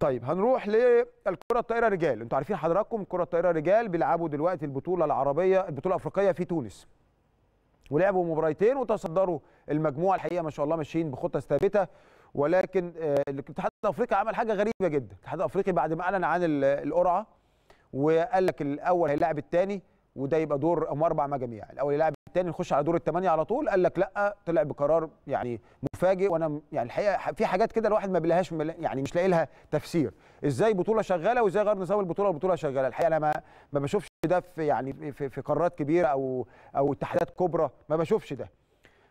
طيب هنروح للكره الطايره رجال انتوا عارفين حضراتكم الكره الطايره رجال بيلعبوا دلوقتي البطوله العربيه البطوله الافريقيه في تونس ولعبوا مباراتين وتصدروا المجموعه الحقيقه ما شاء الله ماشيين بخطه ثابته ولكن آه، الاتحاد الافريقي عمل حاجه غريبه جدا الاتحاد الافريقي بعد ما اعلن عن القرعه وقال لك الاول هيلاعب الثاني وده يبقى دور اربع مجاميع الاول يلعب تاني نخش على دور الثمانيه على طول قال لك لا طلع بقرار يعني مفاجئ وانا يعني الحقيقه في حاجات كده الواحد ما بيلاقيهاش يعني مش لاقي لها تفسير ازاي بطوله شغاله وازاي غير نظام البطوله والبطوله شغاله الحقيقه انا ما ما بشوفش ده في يعني في, في قرارات كبيره او او اتحادات كبرى ما بشوفش ده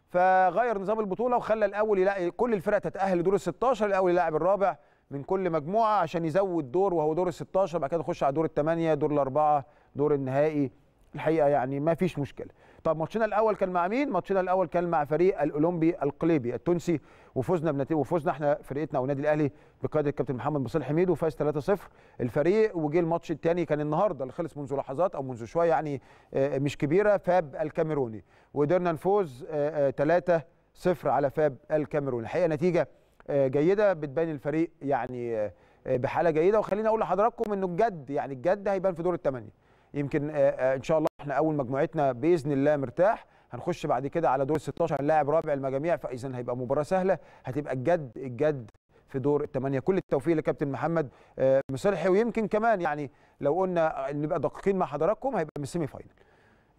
فغير نظام البطوله وخلى الاول يلاقي كل الفرق تتاهل لدور ال 16 الاول يلاعب الرابع من كل مجموعه عشان يزود دور وهو دور ال 16 بعد كده يخش على دور الثمانيه دور الاربعه دور النهائي الحقيقه يعني ما فيش مشكله طب ماتشنا الاول كان مع مين ماتشنا الاول كان مع فريق الاولمبي القليبي التونسي وفزنا بنتيجه وفزنا احنا فرقتنا والنادي الاهلي بقياده الكابتن محمد مصطفى حميد وفاز 3-0 الفريق وجه الماتش الثاني كان النهارده اللي خلص منذ لحظات او منذ شويه يعني آه، آه، مش كبيره فاب الكاميروني وقدرنا نفوز 3-0 آه، على فاب الكاميروني الحقيقه نتيجه جيده بتبين الفريق يعني بحاله جيده وخليني اقول لحضراتكم انه الجد يعني الجد هيبان في دور الثمانيه يمكن آه، آه، ان شاء الله احنا اول مجموعتنا باذن الله مرتاح هنخش بعد كده على دور 16 هنلاعب رابع المجاميع فاذا هيبقى مباراه سهله هتبقى الجد الجد في دور الثمانيه كل التوفيق لكابتن محمد آه، مصلحي ويمكن كمان يعني لو قلنا نبقى دقيقين مع حضراتكم هيبقى من السيمي فاينل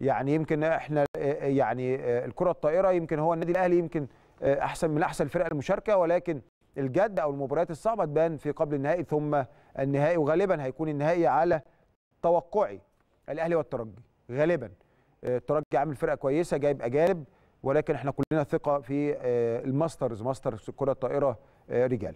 يعني يمكن احنا يعني الكره الطائره يمكن هو النادي الاهلي يمكن احسن من احسن الفرق المشاركه ولكن الجد او المباريات الصعبه تبان في قبل النهائي ثم النهائي وغالبا هيكون النهائي على توقعي الاهلي والترجي غالبا آه، الترجي عامل فرقه كويسه جايب اجانب ولكن احنا كلنا ثقه في آه، الماسترز ماستر الكره الطائره آه، رجال